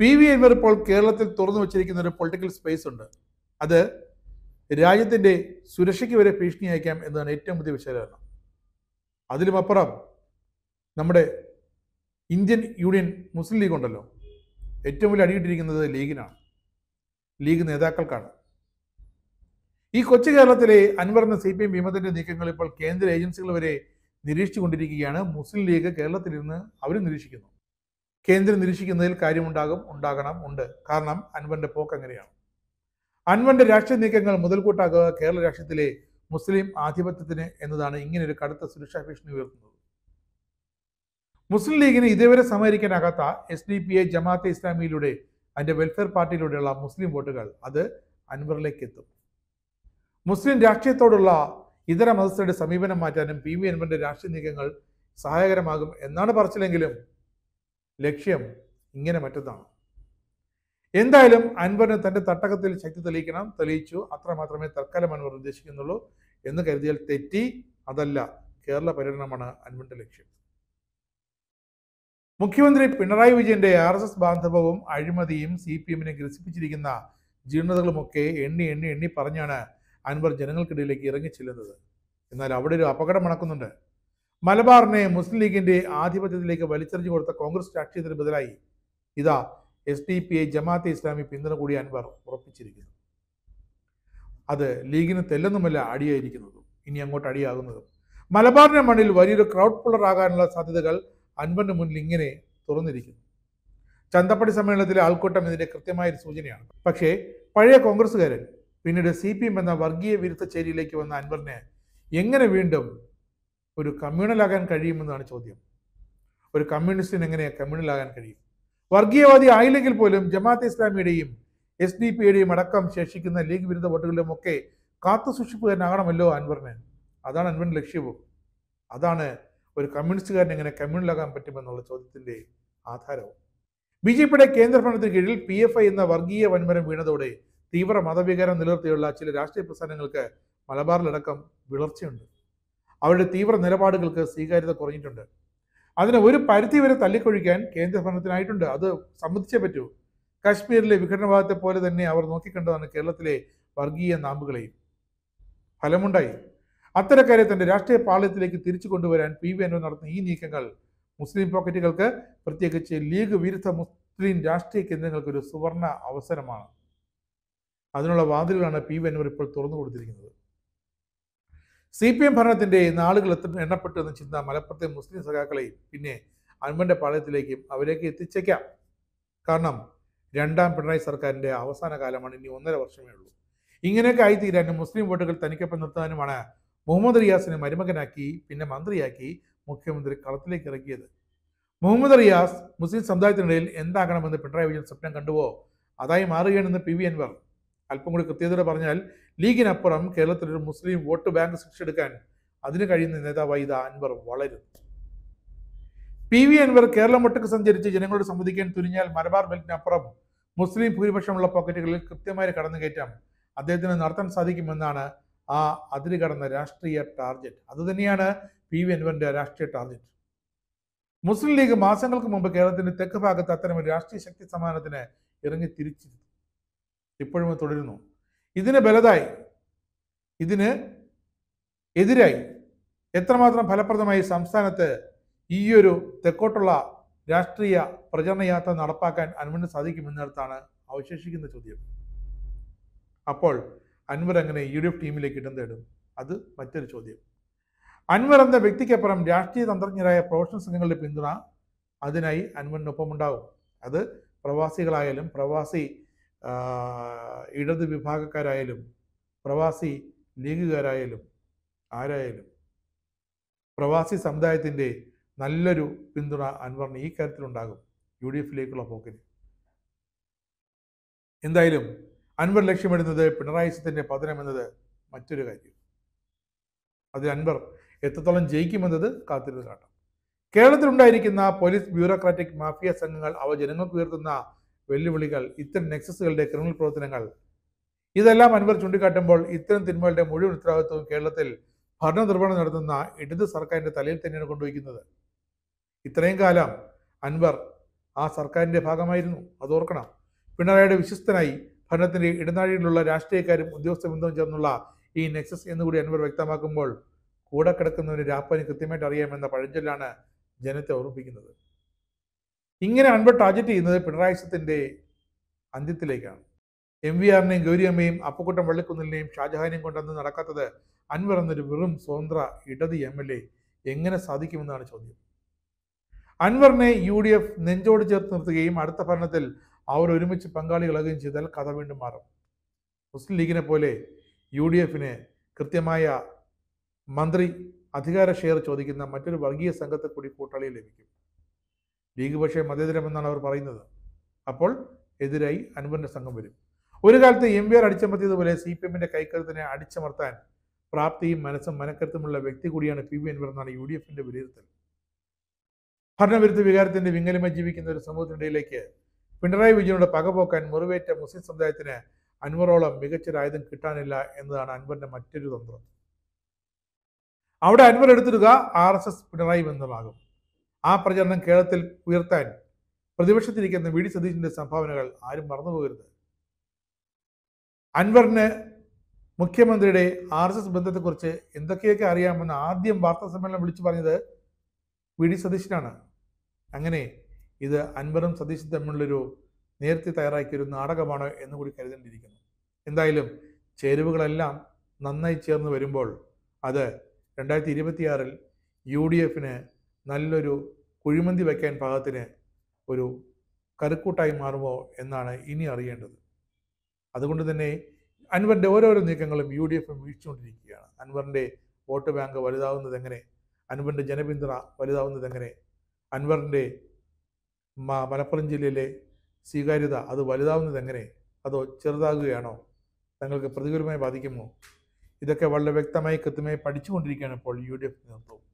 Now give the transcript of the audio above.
P V Anwar ഇപ്പോൾ കേരളത്തിൽ തുറന്നു വച്ചിരിക്കുന്ന ഒരു പൊളിറ്റിക്കൽ സ്പേസ് ഉണ്ട് അത് രാജ്യത്തിൻ്റെ സുരക്ഷയ്ക്ക് വരെ അയക്കാം എന്നതാണ് ഏറ്റവും വലിയ വിശകലനം അതിലുമപ്പുറം നമ്മുടെ ഇന്ത്യൻ യൂണിയൻ മുസ്ലിം ലീഗ് ഉണ്ടല്ലോ ഏറ്റവും വലിയ അടിയിട്ടിരിക്കുന്നത് ലീഗിനാണ് ലീഗ് നേതാക്കൾക്കാണ് ഈ കൊച്ചു കേരളത്തിലെ അൻവർ എന്ന സി പി എം വിമതന്റെ നീക്കങ്ങൾ ഇപ്പോൾ കേന്ദ്ര ഏജൻസികൾ വരെ നിരീക്ഷിച്ചുകൊണ്ടിരിക്കുകയാണ് മുസ്ലിം ലീഗ് കേരളത്തിൽ നിന്ന് അവരും നിരീക്ഷിക്കുന്നു കേന്ദ്രം നിരീക്ഷിക്കുന്നതിൽ കാര്യമുണ്ടാകും ഉണ്ടാകണം ഉണ്ട് കാരണം അൻവന്റെ പോക്ക് അങ്ങനെയാണ് അൻവന്റെ രാഷ്ട്രീയ നീക്കങ്ങൾ മുതൽക്കൂട്ടാക്കുക കേരള രാഷ്ട്രീയത്തിലെ മുസ്ലിം ആധിപത്യത്തിന് എന്നതാണ് ഇങ്ങനൊരു കടുത്ത സുരക്ഷാ ഭീഷണി ഉയർത്തുന്നത് മുസ്ലിം ലീഗിന് ഇതേവരെ സമഹരിക്കാനാകാത്ത S D P I Jamaat ഇസ്ലാമിയിലൂടെ അതിന്റെ വെൽഫെയർ പാർട്ടിയിലൂടെയുള്ള മുസ്ലിം വോട്ടുകൾ അത് അൻവറിലേക്ക് എത്തും മുസ്ലിം രാഷ്ട്രീയത്തോടുള്ള ഇതര മതസ്ഥരുടെ സമീപനം മാറ്റാനും പി വി അൻവന്റെ രാഷ്ട്രീയ നീക്കങ്ങൾ സഹായകരമാകും എന്നാണ് പറച്ചില്ലെങ്കിലും ലക്ഷ്യം ഇങ്ങനെ മറ്റൊന്നാണ് എന്തായാലും അൻവറിന് തന്റെ തട്ടകത്തിൽ ശക്തി തെളിയിക്കണം തെളിയിച്ചു അത്രമാത്രമേ തൽക്കാലം അൻവർ ഉദ്ദേശിക്കുന്നുള്ളൂ എന്ന് കരുതിയാൽ തെറ്റി അതല്ല കേരള പര്യടനമാണ് അൻവറിന്റെ ലക്ഷ്യം മുഖ്യമന്ത്രി പിണറായി വിജയന്റെ ആർ എസ് എസ് ബാന്ധവവും അഴിമതിയും സി പി എമ്മിനെ ഗ്രസിപ്പിച്ചിരിക്കുന്ന ജീർണതകളുമൊക്കെ എണ്ണി എണ്ണി എണ്ണി പറഞ്ഞാണ് അൻവർ ജനങ്ങൾക്കിടയിലേക്ക് ചെല്ലുന്നത് എന്നാൽ അവിടെ ഒരു അപകടം മണക്കുന്നുണ്ട് മലബാറിനെ മുസ്ലിം ലീഗിന്റെ ആധിപത്യത്തിലേക്ക് വലിച്ചെറിഞ്ഞു കൊടുത്ത കോൺഗ്രസ് രാഷ്ട്രീയത്തിന് ബദലായി ഇതാ S D P I Jamaat Islami പിന്തുണ കൂടി അൻവർ ഉറപ്പിച്ചിരിക്കുന്നു അത് ലീഗിന് തെല്ലൊന്നുമല്ല അടിയായിരിക്കുന്നതും ഇനി അങ്ങോട്ട് അടിയാകുന്നതും മലബാറിന്റെ മണ്ണിൽ വലിയൊരു ക്രൗഡ് പുള്ളർ ആകാനുള്ള സാധ്യതകൾ അൻവറിന് മുന്നിൽ ഇങ്ങനെ തുറന്നിരിക്കുന്നു ചന്തപ്പടി സമ്മേളനത്തിലെ ആൾക്കൂട്ടം ഇതിന്റെ കൃത്യമായൊരു സൂചനയാണ് പക്ഷേ പഴയ കോൺഗ്രസ്സുകാരൻ പിന്നീട് സി പി എം എന്ന വർഗീയ വിരുദ്ധ ചേരിയിലേക്ക് വന്ന അൻവറിനെ എങ്ങനെ വീണ്ടും ഒരു കമ്മ്യൂണലാകാൻ കഴിയുമെന്നാണ് ചോദ്യം ഒരു കമ്മ്യൂണിസ്റ്റിന് എങ്ങനെ കമ്മ്യൂണലാകാൻ കഴിയും വർഗീയവാദി ആയില്ലെങ്കിൽ പോലും ജമാഅത്ത് ഇസ്ലാമിയുടെയും എസ് ഡി യുടെയും അടക്കം ശേഷിക്കുന്ന ലീഗ് വിരുദ്ധ വോട്ടുകളിലും ഒക്കെ കാത്തു സൂക്ഷിപ്പുകാരനാകണമല്ലോ അൻവറിന് അതാണ് അൻവറിൻ്റെ ലക്ഷ്യവും അതാണ് ഒരു കമ്മ്യൂണിസ്റ്റുകാരൻ എങ്ങനെ കമ്മ്യൂണലാകാൻ പറ്റുമെന്നുള്ള ചോദ്യത്തിൻ്റെ ആധാരവും ബി ജെ പിയുടെ കേന്ദ്രഭരണത്തിന് കീഴിൽ പി എഫ് ഐ എന്ന വർഗീയ വൻമരം വീണതോടെ തീവ്ര മതവികാരം നിലനിർത്തിയുള്ള ചില രാഷ്ട്രീയ പ്രസ്ഥാനങ്ങൾക്ക് മലബാറിലടക്കം വിളർച്ചയുണ്ട് അവരുടെ തീവ്ര നിലപാടുകൾക്ക് സ്വീകാര്യത കുറഞ്ഞിട്ടുണ്ട് അതിനെ ഒരു പരിധി വരെ തള്ളിക്കൊഴിക്കാൻ കേന്ദ്ര ഭരണത്തിനായിട്ടുണ്ട് അത് സംബന്ധിച്ചേ പറ്റൂ കാശ്മീരിലെ വിഘടനവാദത്തെ പോലെ തന്നെ അവർ നോക്കിക്കണ്ടതാണ് കേരളത്തിലെ വർഗീയ നാമ്പുകളെയും ഫലമുണ്ടായി അത്തരക്കാരെ തന്റെ രാഷ്ട്രീയ പാളയത്തിലേക്ക് തിരിച്ചു കൊണ്ടുവരാൻ പി വി അനു നടത്തുന്ന ഈ നീക്കങ്ങൾ മുസ്ലിം പോക്കറ്റുകൾക്ക് പ്രത്യേകിച്ച് ലീഗ് വിരുദ്ധ മുസ്ലിം രാഷ്ട്രീയ കേന്ദ്രങ്ങൾക്ക് ഒരു സുവർണ അവസരമാണ് അതിനുള്ള വാതിലുകളാണ് പി വി അനുവർ ഇപ്പോൾ തുറന്നു കൊടുത്തിരിക്കുന്നത് സി പി എം ഭരണത്തിൻ്റെ നാളുകൾ എത്ര എണ്ണപ്പെട്ടു എന്ന ചിന്ത മലപ്പുറത്തെ മുസ്ലിം സഖാക്കളെയും പിന്നെ അൻപൻ്റെ പാളയത്തിലേക്കും അവരേക്ക് എത്തിച്ചേക്കാം കാരണം രണ്ടാം പിണറായി സർക്കാരിൻ്റെ അവസാന കാലമാണ് ഇനി ഒന്നര വർഷമേ ഉള്ളൂ ഇങ്ങനെയൊക്കെ ആയിത്തീരാനും മുസ്ലിം വോട്ടുകൾ തനിക്കൊപ്പം നിർത്താനുമാണ് മുഹമ്മദ് റിയാസിനെ മരുമകനാക്കി പിന്നെ മന്ത്രിയാക്കി മുഖ്യമന്ത്രി കളത്തിലേക്ക് ഇറക്കിയത് മുഹമ്മദ് റിയാസ് മുസ്ലിം സമുദായത്തിനിടയിൽ എന്താകണമെന്ന് പിണറായി വിജയൻ സ്വപ്നം കണ്ടുവോ അതായി മാറുകയാണെന്ന് പി വി അൻവർ അല്പം കൂടി കൃത്യതയോടെ പറഞ്ഞാൽ ലീഗിനപ്പുറം കേരളത്തിലൊരു മുസ്ലിം വോട്ട് ബാങ്ക് സൃഷ്ടിച്ചെടുക്കാൻ അതിന് കഴിയുന്ന നേതാവായി ഇത് അൻവർ വളരും പി വി അൻവർ കേരളം ഒട്ടക്ക് സഞ്ചരിച്ച് ജനങ്ങളോട് സംവദിക്കാൻ തുനിഞ്ഞാൽ മലബാർ ബെൽറ്റിനപ്പുറം മുസ്ലിം ഭൂരിപക്ഷമുള്ള പോക്കറ്റുകളിൽ കൃത്യമായി കയറ്റാം അദ്ദേഹത്തിന് നടത്താൻ സാധിക്കുമെന്നാണ് ആ അതിര് കടന്ന രാഷ്ട്രീയ ടാർഗറ്റ് അതുതന്നെയാണ് പി വി അൻവറിന്റെ രാഷ്ട്രീയ ടാർഗറ്റ് മുസ്ലിം ലീഗ് മാസങ്ങൾക്ക് മുമ്പ് കേരളത്തിന്റെ തെക്ക് ഭാഗത്ത് ഒരു രാഷ്ട്രീയ ശക്തി സമ്മാനത്തിന് ഇറങ്ങി തിരിച്ചിരുന്നു ഇപ്പോഴും തുടരുന്നു ഇതിന് ബലതായി ഇതിന് എതിരായി എത്രമാത്രം ഫലപ്രദമായി സംസ്ഥാനത്ത് ഈ ഒരു തെക്കോട്ടുള്ള രാഷ്ട്രീയ പ്രചരണ യാത്ര നടപ്പാക്കാൻ അൻവറിന് സാധിക്കുമെന്നിടത്താണ് അവശേഷിക്കുന്ന ചോദ്യം അപ്പോൾ അൻവർ എങ്ങനെ യു ഡി എഫ് ടീമിലേക്ക് ഇടം തേടും അത് മറ്റൊരു ചോദ്യം അൻവർ എന്ന വ്യക്തിക്കപ്പുറം രാഷ്ട്രീയ തന്ത്രജ്ഞരായ പ്രൊഫഷണൽ സംഘങ്ങളുടെ പിന്തുണ അതിനായി അൻവറിനൊപ്പം ഉണ്ടാവും അത് പ്രവാസികളായാലും പ്രവാസി ഇടത് വിഭാഗക്കാരായാലും പ്രവാസി ലീഗുകാരായാലും ആരായാലും പ്രവാസി സമുദായത്തിൻ്റെ നല്ലൊരു പിന്തുണ അൻവറിന് ഈ കാര്യത്തിലുണ്ടാകും യു ഡി എഫിലേക്കുള്ള പോക്കിന് എന്തായാലും അൻവർ ലക്ഷ്യമിടുന്നത് പിണറായി പതനം എന്നത് മറ്റൊരു കാര്യം അതിൽ അൻവർ എത്രത്തോളം ജയിക്കുമെന്നത് കാത്തിരുന്ന് കാണാം കേരളത്തിലുണ്ടായിരിക്കുന്ന പോലീസ് ബ്യൂറോക്രാറ്റിക് മാഫിയ സംഘങ്ങൾ അവ ജനങ്ങൾക്ക് ഉയർത്തുന്ന വെല്ലുവിളികൾ ഇത്തരം നെക്സസുകളുടെ ക്രിമിനൽ പ്രവർത്തനങ്ങൾ ഇതെല്ലാം അൻവർ ചൂണ്ടിക്കാട്ടുമ്പോൾ ഇത്തരം തിന്മകളുടെ മുഴുവൻ ഉത്തരവാദിത്വവും കേരളത്തിൽ ഭരണ നിർവഹണം നടത്തുന്ന ഇടത് സർക്കാരിന്റെ തലയിൽ തന്നെയാണ് കൊണ്ടുവയ്ക്കുന്നത് ഇത്രയും കാലം അൻവർ ആ സർക്കാരിന്റെ ഭാഗമായിരുന്നു അത് ഓർക്കണം പിണറായിയുടെ വിശ്വസ്തനായി ഭരണത്തിന്റെ ഇടനാഴിയിലുള്ള രാഷ്ട്രീയക്കാരും ഉദ്യോഗസ്ഥ ബന്ധവും ചേർന്നുള്ള ഈ നെക്സസ് എന്നുകൂടി അൻവർ വ്യക്തമാക്കുമ്പോൾ കൂടെ കിടക്കുന്നവന് രാപ്പന് കൃത്യമായിട്ട് അറിയാമെന്ന പഴഞ്ചൊല്ലാണ് ജനത്തെ ഓർമ്മിപ്പിക്കുന്നത് ഇങ്ങനെ അൻപ ടാർജറ്റ് ചെയ്യുന്നത് പിണറായി അന്ത്യത്തിലേക്കാണ് എം വി ആറിനെയും ഗൗരിയമ്മയും അപ്പക്കുട്ടം വള്ളിക്കുന്നിലിനെയും ഷാജഹാനെയും കൊണ്ടന്ന് നടക്കാത്തത് അൻവർ എന്നൊരു വെറും സ്വതന്ത്ര ഇടത് എം എൽ എ എങ്ങനെ സാധിക്കുമെന്നാണ് ചോദ്യം അൻവറിനെ യു ഡി എഫ് നെഞ്ചോട് ചേർത്ത് നിർത്തുകയും അടുത്ത ഭരണത്തിൽ അവർ ഒരുമിച്ച് പങ്കാളികളാകുകയും ചെയ്താൽ കഥ വീണ്ടും മാറും മുസ്ലിം ലീഗിനെ പോലെ യു ഡി എഫിന് കൃത്യമായ മന്ത്രി അധികാര ഷെയർ ചോദിക്കുന്ന മറ്റൊരു വർഗീയ സംഘത്തെ കൂടി കൂട്ടാളി ലഭിക്കും ലീഗ് പക്ഷേ മതേതരമെന്നാണ് അവർ പറയുന്നത് അപ്പോൾ എതിരായി അനുബന്ധ സംഘം വരും ഒരു കാലത്ത് എം വി ആർ അടിച്ചമർത്തിയതുപോലെ സി പി എമ്മിന്റെ കൈക്കരുത്തിനെ അടിച്ചമർത്താൻ പ്രാപ്തിയും മനസ്സും മനക്കരുത്തുമുള്ള വ്യക്തി കൂടിയാണ് പി വി എൻവർ എന്നാണ് യു ഡി എഫിന്റെ വിലയിരുത്തൽ ഭരണവിരുദ്ധ വികാരത്തിന്റെ വിങ്ങലുമായി ജീവിക്കുന്ന ഒരു സമൂഹത്തിനിടയിലേക്ക് പിണറായി വിജയനോട് പകപോക്കാൻ മുറിവേറ്റ മുസ്ലിം സമുദായത്തിന് അൻവറോളം മികച്ചൊരായുധം കിട്ടാനില്ല എന്നതാണ് അൻവറിന്റെ മറ്റൊരു തന്ത്രം അവിടെ അൻവർ എടുത്തിടുക ആർ എസ് എസ് പിണറായി ബന്ധമാകും ആ പ്രചരണം കേരളത്തിൽ ഉയർത്താൻ പ്രതിപക്ഷത്തിരിക്കുന്ന വി ഡി സതീശിന്റെ സംഭാവനകൾ ആരും മറന്നുപോകരുത് അൻവറിന് മുഖ്യമന്ത്രിയുടെ ആർ എസ് എസ് ബന്ധത്തെക്കുറിച്ച് എന്തൊക്കെയൊക്കെ അറിയാമെന്ന് ആദ്യം വാർത്താ സമ്മേളനം വിളിച്ചു പറഞ്ഞത് വി ഡി സതീശനാണ് അങ്ങനെ ഇത് അൻവറും സതീശും തമ്മിലുള്ളൊരു നേരത്തെ തയ്യാറാക്കിയൊരു നാടകമാണ് എന്ന് കൂടി കരുതേണ്ടിയിരിക്കുന്നു എന്തായാലും ചേരുവകളെല്ലാം നന്നായി ചേർന്ന് വരുമ്പോൾ അത് രണ്ടായിരത്തി ഇരുപത്തിയാറിൽ യു ഡി എഫിന് നല്ലൊരു കുഴിമന്തി വയ്ക്കാൻ പാകത്തിന് ഒരു കരുക്കൂട്ടായി മാറുമോ എന്നാണ് ഇനി അറിയേണ്ടത് അതുകൊണ്ട് തന്നെ അൻവറിൻ്റെ ഓരോരോ നീക്കങ്ങളും യു ഡി എഫും വീഴ്ചുകൊണ്ടിരിക്കുകയാണ് അൻവറിൻ്റെ വോട്ട് ബാങ്ക് വലുതാവുന്നത് എങ്ങനെ അൻവറിൻ്റെ ജനപിന്തുണ വലുതാവുന്നത് എങ്ങനെ അൻവറിൻ്റെ മലപ്പുറം ജില്ലയിലെ സ്വീകാര്യത അത് വലുതാവുന്നത് എങ്ങനെ അതോ ചെറുതാകുകയാണോ തങ്ങൾക്ക് പ്രതികൂലമായി ബാധിക്കുമോ ഇതൊക്കെ വളരെ വ്യക്തമായി കൃത്യമായി പഠിച്ചുകൊണ്ടിരിക്കുകയാണ് ഇപ്പോൾ യു ഡി എഫ് നേതൃത്വം